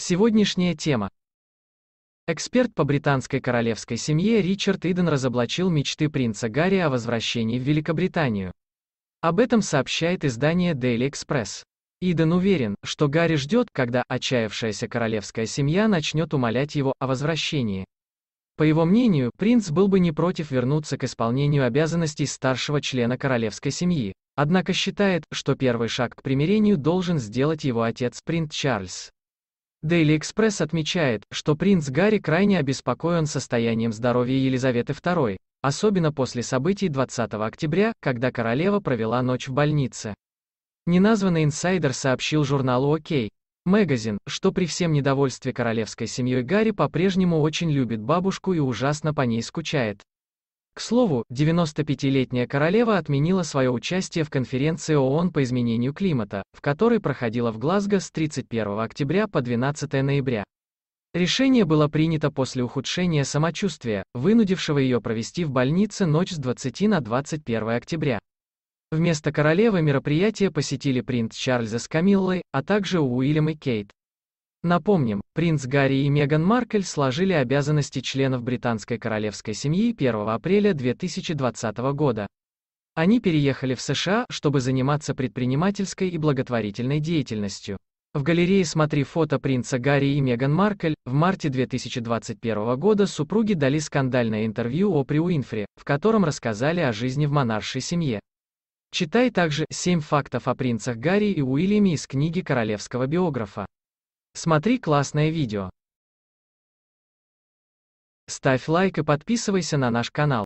Сегодняшняя тема. Эксперт по британской королевской семье Ричард Иден разоблачил мечты принца Гарри о возвращении в Великобританию. Об этом сообщает издание Daily Express. Иден уверен, что Гарри ждет, когда отчаявшаяся королевская семья начнет умолять его о возвращении. По его мнению, принц был бы не против вернуться к исполнению обязанностей старшего члена королевской семьи, однако считает, что первый шаг к примирению должен сделать его отец принц Чарльз. Daily Express отмечает, что принц Гарри крайне обеспокоен состоянием здоровья Елизаветы II, особенно после событий 20 октября, когда королева провела ночь в больнице. Неназванный инсайдер сообщил журналу OK Magazine, что при всем недовольстве королевской семьей Гарри по-прежнему очень любит бабушку и ужасно по ней скучает. К слову, 95-летняя королева отменила свое участие в конференции ООН по изменению климата, в которой проходила в Глазго с 31 октября по 12 ноября. Решение было принято после ухудшения самочувствия, вынудившего ее провести в больнице ночь с 20 на 21 октября. Вместо королевы мероприятие посетили принц Чарльза с Камиллой, а также Уильям и Кейт. Напомним, принц Гарри и Меган Маркель сложили обязанности членов британской королевской семьи 1 апреля 2020 года. Они переехали в США, чтобы заниматься предпринимательской и благотворительной деятельностью. В галерее «Смотри фото» принца Гарри и Меган Маркель, в марте 2021 года супруги дали скандальное интервью Опри Уинфри, в котором рассказали о жизни в монаршей семье. Читай также «7 фактов о принцах Гарри и Уильяме» из книги королевского биографа. Смотри классное видео. Ставь лайк и подписывайся на наш канал.